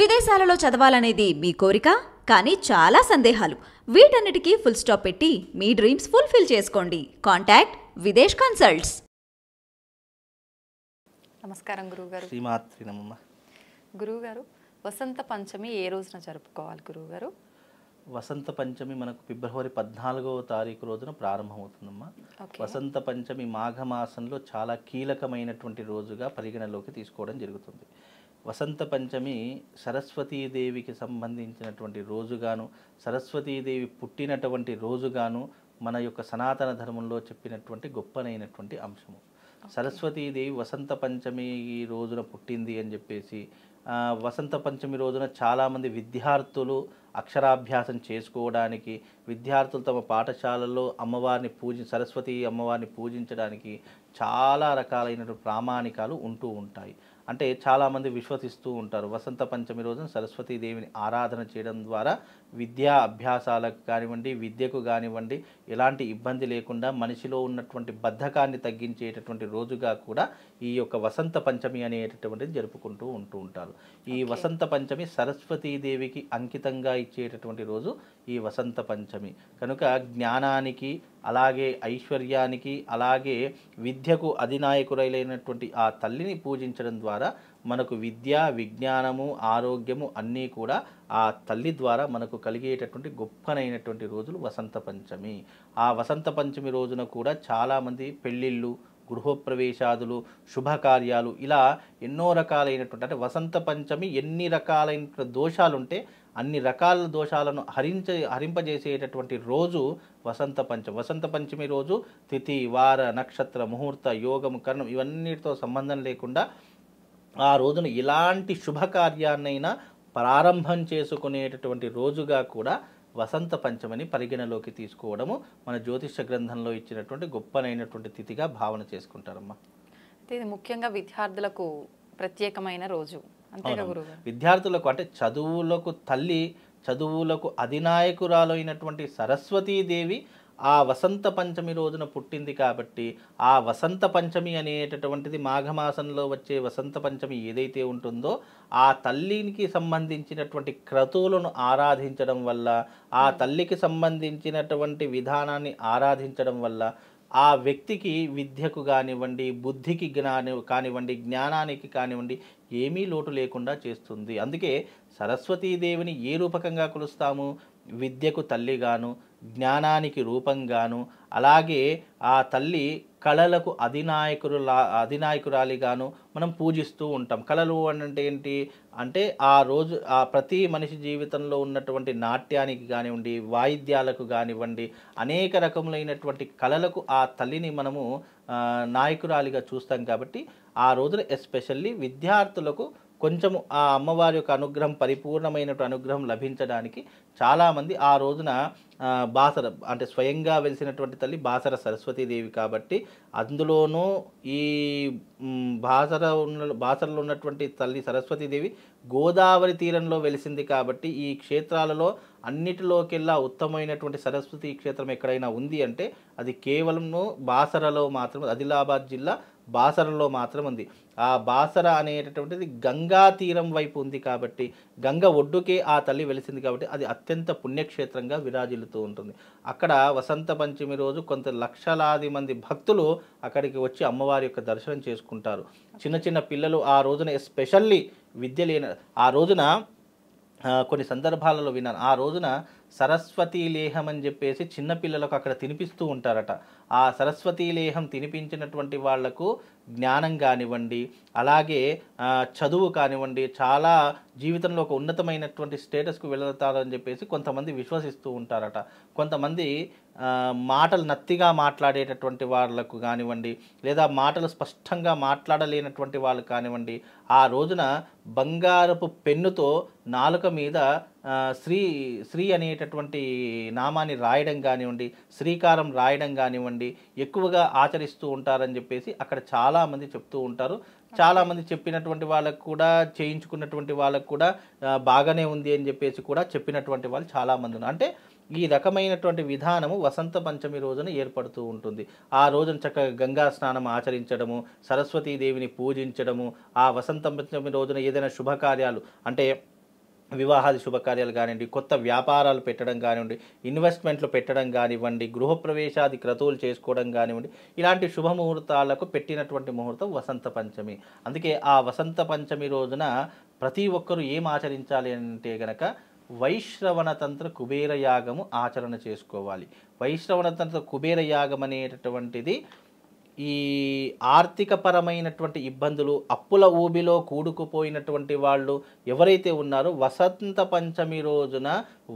విదేశాలలో చదవాలనేది మీ కోరిక కానీ చాలా సందేహాలు వీటన్నిటికీ ఫుల్ స్టాప్ పెట్టి మీ డ్రీమ్స్ ఫుల్ఫిల్ చేసుకోండి కాంటాక్ట్ విదేశ్ కన్సల్ట్స్ నమస్కారం గురువుగారు శ్రీమాత్రి నమ్మ గురువుగారు వసంత పంచమి ఏ రోజున జరుపుకోవాలి గురువుగారు వసంత పంచమి మనకు ఫిబ్రవరి పద్నాలుగవ తారీఖు రోజున ప్రారంభమవుతుందమ్మా వసంత పంచమి మాఘమాసంలో చాలా కీలకమైనటువంటి రోజుగా పరిగణలోకి తీసుకోవడం జరుగుతుంది వసంత పంచమి సరస్వతీదేవికి సంబంధించినటువంటి రోజుగాను సరస్వతీదేవి పుట్టినటువంటి రోజుగాను మన యొక్క సనాతన ధర్మంలో చెప్పినటువంటి గొప్పనైనటువంటి అంశము సరస్వతీదేవి వసంత పంచమి రోజున పుట్టింది అని చెప్పేసి వసంత పంచమి రోజున చాలామంది విద్యార్థులు అక్షరాభ్యాసం చేసుకోవడానికి విద్యార్థులు తమ పాఠశాలలో అమ్మవారిని పూజి సరస్వతి అమ్మవారిని పూజించడానికి చాలా రకాలైన ప్రామాణికాలు ఉంటూ ఉంటాయి అంటే చాలామంది విశ్వసిస్తూ ఉంటారు వసంత పంచమి రోజున సరస్వతీదేవిని ఆరాధన చేయడం ద్వారా విద్యా అభ్యాసాలకు కానివ్వండి విద్యకు కానివ్వండి ఎలాంటి ఇబ్బంది లేకుండా మనిషిలో ఉన్నటువంటి బద్ధకాన్ని తగ్గించేటటువంటి రోజుగా కూడా ఈ యొక్క వసంత పంచమి అనేటటువంటిది జరుపుకుంటూ ఉంటూ ఉంటారు ఈ వసంత పంచమి సరస్వతీదేవికి అంకితంగా ఇచ్చేటటువంటి రోజు ఈ వసంత పంచమి కనుక జ్ఞానానికి అలాగే ఐశ్వర్యానికి అలాగే విద్యకు అధినాయకురైలైనటువంటి ఆ తల్లిని పూజించడం ద్వారా మనకు విద్య విజ్ఞానము ఆరోగ్యము అన్నీ కూడా ఆ తల్లి ద్వారా మనకు కలిగేటటువంటి గొప్పనైనటువంటి రోజులు వసంత పంచమి ఆ వసంత పంచమి రోజున కూడా చాలామంది పెళ్ళిళ్ళు గృహప్రవేశాదులు శుభకార్యాలు ఇలా ఎన్నో రకాలైనటువంటి అంటే వసంత పంచమి ఎన్ని రకాలైన దోషాలుంటే అన్ని రకాల దోషాలను హరించ హరింపజేసేటటువంటి రోజు వసంత పంచమి వసంత పంచమి రోజు తిథి వార నక్షత్ర ముహూర్త యోగము కర్ణం ఇవన్నిటితో సంబంధం లేకుండా ఆ రోజున ఇలాంటి శుభకార్యాన్నైనా ప్రారంభం చేసుకునేటటువంటి రోజుగా కూడా వసంత పంచమని పరిగణలోకి తీసుకోవడము మన జ్యోతిష గ్రంథంలో ఇచ్చినటువంటి గొప్పనైనటువంటి తిథిగా భావన చేసుకుంటారమ్మా అయితే ఇది ముఖ్యంగా విద్యార్థులకు ప్రత్యేకమైన రోజు విద్యార్థులకు అంటే చదువులకు తల్లి చదువులకు అధినాయకురాలైనటువంటి సరస్వతీదేవి ఆ వసంత పంచమి రోజున పుట్టింది కాబట్టి ఆ వసంత పంచమి అనేటటువంటిది మాఘమాసంలో వచ్చే వసంత పంచమి ఏదైతే ఉంటుందో ఆ తల్లికి సంబంధించినటువంటి క్రతువులను ఆరాధించడం వల్ల ఆ తల్లికి సంబంధించినటువంటి విధానాన్ని ఆరాధించడం వల్ల ఆ వ్యక్తికి విద్యకు కానివ్వండి బుద్ధికి జ్ఞాని కానివ్వండి జ్ఞానానికి కానివ్వండి ఏమీ లోటు లేకుండా చేస్తుంది అందుకే సరస్వతీదేవిని ఏ రూపకంగా కొలుస్తాము విద్యకు తల్లిగాను జ్ఞానానికి రూపంగాను అలాగే ఆ తల్లి కళలకు అధినాయకురులా అధినాయకురాలిగాను మనం పూజిస్తూ ఉంటాం కళలు అంటే ఏంటి అంటే ఆ రోజు ఆ ప్రతి మనిషి జీవితంలో ఉన్నటువంటి నాట్యానికి కానివ్వండి వాయిద్యాలకు కానివ్వండి అనేక రకములైనటువంటి కళలకు ఆ తల్లిని మనము నాయకురాలిగా చూస్తాం కాబట్టి ఆ రోజున ఎస్పెషల్లీ విద్యార్థులకు కొంచెము ఆ అమ్మవారి యొక్క అనుగ్రహం పరిపూర్ణమైనటువంటి అనుగ్రహం లభించడానికి చాలామంది ఆ రోజున బాసర అంటే స్వయంగా వెలిసినటువంటి తల్లి బాసర సరస్వతీదేవి కాబట్టి అందులోనూ ఈ బాసర ఉన్న బాసరలో ఉన్నటువంటి తల్లి సరస్వతీదేవి గోదావరి తీరంలో వెలిసింది కాబట్టి ఈ క్షేత్రాలలో అన్నిటిలోకెల్లా ఉత్తమమైనటువంటి సరస్వతి క్షేత్రం ఎక్కడైనా ఉంది అంటే అది కేవలం బాసరలో మాత్రం ఆదిలాబాద్ జిల్లా బాసరలో మాత్రం ఉంది ఆ బాసర అనేటటువంటిది గంగా తీరం వైపు ఉంది కాబట్టి గంగ ఒడ్డుకే ఆ తల్లి వెలిసింది కాబట్టి అది అత్యంత పుణ్యక్షేత్రంగా విరాజిల్లుతూ ఉంటుంది అక్కడ వసంత పంచమి రోజు కొంత లక్షలాది మంది భక్తులు అక్కడికి వచ్చి అమ్మవారి యొక్క దర్శనం చేసుకుంటారు చిన్న చిన్న పిల్లలు ఆ రోజున ఎస్పెషల్లీ విద్య లేని ఆ రోజున కొన్ని సందర్భాలలో విన్నాను ఆ రోజున సరస్వతీ లేహం అని చెప్పేసి చిన్నపిల్లలకు అక్కడ తినిపిస్తూ ఉంటారట ఆ సరస్వతీ లేహం తినిపించినటువంటి వాళ్లకు జ్ఞానం కానివ్వండి అలాగే చదువు కానివ్వండి చాలా జీవితంలో ఒక ఉన్నతమైనటువంటి స్టేటస్కు వెళతారని చెప్పేసి కొంతమంది విశ్వసిస్తూ ఉంటారట కొంతమంది మాటలు నత్తిగా మాట్లాడేటటువంటి వాళ్ళకు కానివ్వండి లేదా మాటలు స్పష్టంగా మాట్లాడలేనటువంటి వాళ్ళు కానివ్వండి ఆ రోజున బంగారపు పెన్నుతో నాలుక మీద శ్రీ శ్రీ అనేటటువంటి నామాన్ని రాయడం కానివ్వండి శ్రీకారం రాయడం కానివ్వండి ఎక్కువగా ఆచరిస్తూ ఉంటారని చెప్పేసి అక్కడ చాలామంది చెప్తూ ఉంటారు చాలామంది చెప్పినటువంటి వాళ్ళకు కూడా చేయించుకున్నటువంటి వాళ్ళకు కూడా బాగానే ఉంది అని చెప్పేసి కూడా చెప్పినటువంటి వాళ్ళు చాలామంది ఉన్నారు అంటే ఈ రకమైనటువంటి విధానము వసంత పంచమి రోజున ఏర్పడుతూ ఉంటుంది ఆ రోజున చక్కగా గంగా స్నానం ఆచరించడము సరస్వతీదేవిని పూజించడము ఆ వసంత పంచమి రోజున ఏదైనా శుభకార్యాలు అంటే వివాహాది శుభకార్యాలు కానివ్వండి కొత్త వ్యాపారాలు పెట్టడం కానివ్వండి ఇన్వెస్ట్మెంట్లు పెట్టడం కానివ్వండి గృహప్రవేశాది క్రతువులు చేసుకోవడం కానివ్వండి ఇలాంటి శుభముహూర్తాలకు పెట్టినటువంటి ముహూర్తం వసంత పంచమి అందుకే ఆ వసంత పంచమి రోజున ప్రతి ఒక్కరూ ఏం ఆచరించాలి అంటే గనక వైశ్రవణ తంత్ర కుబేర యాగము ఆచరణ చేసుకోవాలి వైశ్రవణ తంత్ర కుబేర యాగం అనేటటువంటిది ఈ ఆర్థిక పరమైనటువంటి ఇబ్బందులు అప్పుల ఊబిలో కూడుకుపోయినటువంటి వాళ్ళు ఎవరైతే ఉన్నారో వసంత పంచమి రోజున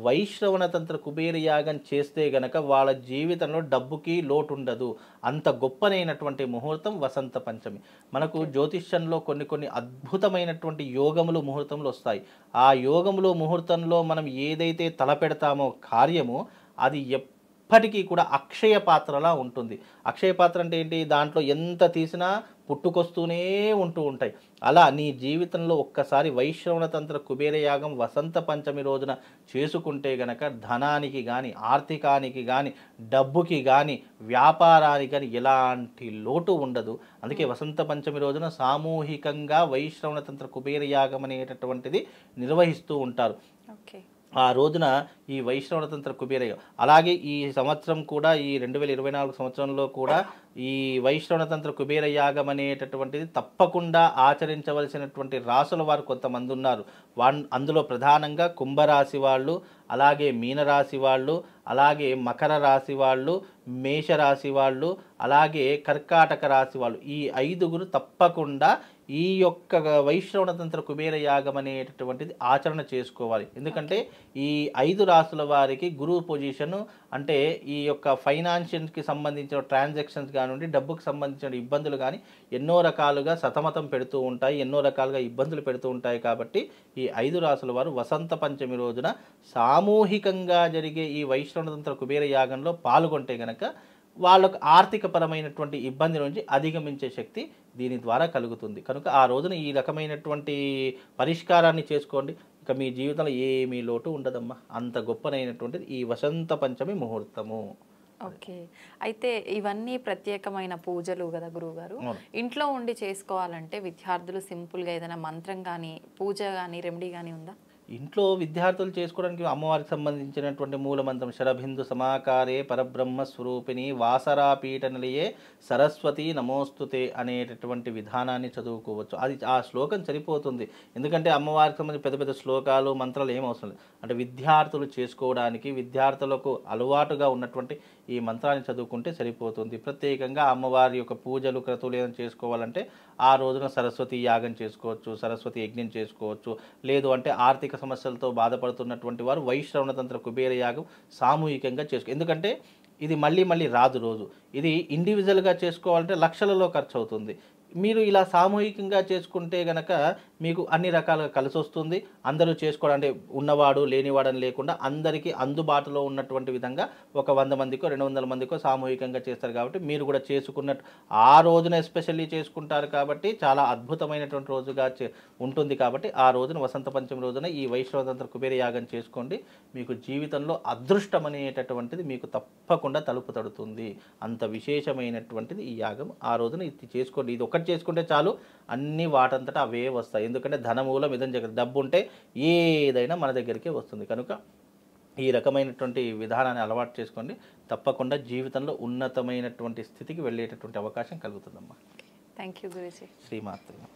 వైశ్రవణతంత్ర కుబేర యాగం చేస్తే గనక వాళ్ళ జీవితంలో డబ్బుకి లోటు ఉండదు అంత గొప్పనైనటువంటి ముహూర్తం వసంత పంచమి మనకు జ్యోతిష్యంలో కొన్ని కొన్ని అద్భుతమైనటువంటి యోగములు ముహూర్తములు వస్తాయి ఆ యోగములు ముహూర్తంలో మనం ఏదైతే తలపెడతామో కార్యము అది ఎప్ ఎప్పటికీ కూడా అక్షయ పాత్రలా ఉంటుంది అక్షయ పాత్ర అంటే ఏంటి దాంట్లో ఎంత తీసినా పుట్టుకొస్తూనే ఉంటూ ఉంటాయి అలా నీ జీవితంలో ఒక్కసారి వైశ్రవణతంత్ర కుబేర కుబేరయాగం వసంత పంచమి రోజున చేసుకుంటే గనక ధనానికి కానీ ఆర్థికానికి కానీ డబ్బుకి కానీ వ్యాపారానికి కానీ ఎలాంటి లోటు ఉండదు అందుకే వసంత పంచమి రోజున సామూహికంగా వైశ్రవణతంత్ర కుబేర కుబేరయాగం అనేటటువంటిది నిర్వహిస్తూ ఉంటారు ఓకే ఆ రోజున ఈ వైష్ణవతంత్ర కుబేరయ్య అలాగే ఈ సంవత్సరం కూడా ఈ రెండు వేల ఇరవై నాలుగు సంవత్సరంలో కూడా ఈ వైష్ణవతంత్ర కుబేర యాగం అనేటటువంటిది తప్పకుండా ఆచరించవలసినటువంటి రాసుల వారు కొంతమంది ఉన్నారు వా అందులో ప్రధానంగా కుంభరాశి వాళ్ళు అలాగే మీనరాశి వాళ్ళు అలాగే మకర రాశి వాళ్ళు మేషరాశి వాళ్ళు అలాగే కర్కాటక రాశి వాళ్ళు ఈ ఐదుగురు తప్పకుండా ఈ యొక్క వైశ్రవణతంత్ర కుబేర యాగం అనేటటువంటిది ఆచరణ చేసుకోవాలి ఎందుకంటే ఈ ఐదు రాసుల వారికి గురువు పొజిషన్ అంటే ఈ యొక్క ఫైనాన్షియల్కి సంబంధించిన ట్రాన్సాక్షన్స్ కానివ్వండి డబ్బుకు సంబంధించిన ఇబ్బందులు కానీ ఎన్నో రకాలుగా సతమతం పెడుతూ ఉంటాయి ఎన్నో రకాలుగా ఇబ్బందులు పెడుతూ ఉంటాయి కాబట్టి ఈ ఐదు రాసుల వారు వసంత పంచమి రోజున సామూహికంగా జరిగే ఈ వైష్ణవతంత్ర కుబేర యాగంలో పాల్గొంటే గనక వాళ్ళకు ఆర్థికపరమైనటువంటి ఇబ్బంది నుంచి అధిగమించే శక్తి దీని ద్వారా కలుగుతుంది కనుక ఆ రోజున ఈ రకమైనటువంటి పరిష్కారాన్ని చేసుకోండి ఇక మీ జీవితంలో ఏమీ లోటు ఉండదమ్మా అంత గొప్పనైనటువంటిది ఈ వసంత పంచమి ముహూర్తము ఓకే అయితే ఇవన్నీ ప్రత్యేకమైన పూజలు కదా గురువుగారు ఇంట్లో ఉండి చేసుకోవాలంటే విద్యార్థులు సింపుల్గా ఏదైనా మంత్రం కానీ పూజ కానీ రెమెడీ కానీ ఉందా ఇంట్లో విద్యార్థులు చేసుకోవడానికి అమ్మవారికి సంబంధించినటువంటి మూలమంత్రం శరభిందు సమాకారే పరబ్రహ్మ స్వరూపిణి వాసరాపీఠ నిలయే సరస్వతి నమోస్తుతే అనేటటువంటి విధానాన్ని చదువుకోవచ్చు అది ఆ శ్లోకం సరిపోతుంది ఎందుకంటే అమ్మవారికి సంబంధించి పెద్ద పెద్ద శ్లోకాలు మంత్రాలు ఏమవసరం లేదు అంటే విద్యార్థులు చేసుకోవడానికి విద్యార్థులకు అలవాటుగా ఉన్నటువంటి ఈ మంత్రాన్ని చదువుకుంటే సరిపోతుంది ప్రత్యేకంగా అమ్మవారి యొక్క పూజలు క్రతువులు ఏదైనా చేసుకోవాలంటే ఆ రోజున సరస్వతి యాగం చేసుకోవచ్చు సరస్వతి యజ్ఞం చేసుకోవచ్చు లేదు అంటే ఆర్థిక సమస్యలతో బాధపడుతున్నటువంటి వారు వైశ్రవణతంత్ర కుబేర యాగం సామూహికంగా చేసుకో ఎందుకంటే ఇది మళ్ళీ మళ్ళీ రాదు రోజు ఇది ఇండివిజువల్గా చేసుకోవాలంటే లక్షలలో ఖర్చు అవుతుంది మీరు ఇలా సామూహికంగా చేసుకుంటే గనక మీకు అన్ని రకాలుగా కలిసి వస్తుంది అందరూ చేసుకోవడానికి ఉన్నవాడు అని లేకుండా అందరికీ అందుబాటులో ఉన్నటువంటి విధంగా ఒక వంద మందికో రెండు వందల మందికో సామూహికంగా చేస్తారు కాబట్టి మీరు కూడా చేసుకున్నట్టు ఆ రోజున ఎస్పెషల్లీ చేసుకుంటారు కాబట్టి చాలా అద్భుతమైనటువంటి రోజుగా ఉంటుంది కాబట్టి ఆ రోజున వసంత పంచమి రోజున ఈ వైష్ణవతంత్ర కుబేర యాగం చేసుకోండి మీకు జీవితంలో అదృష్టం అనేటటువంటిది మీకు తప్పకుండా తలుపు తడుతుంది అంత విశేషమైనటువంటిది ఈ యాగం ఆ రోజున ఇది చేసుకోండి ఇది ఒకటి చేసుకుంటే చాలు అన్ని వాటంతటా అవే వస్తాయి ఎందుకంటే ధనమూలం ఇదని చెప్పి డబ్బు ఉంటే ఏదైనా మన దగ్గరికి వస్తుంది కనుక ఈ రకమైనటువంటి విధానాన్ని అలవాటు చేసుకోండి తప్పకుండా జీవితంలో ఉన్నతమైనటువంటి స్థితికి వెళ్ళేటటువంటి అవకాశం కలుగుతుందమ్మా థ్యాంక్ యూ గురుజీ శ్రీమాత్రి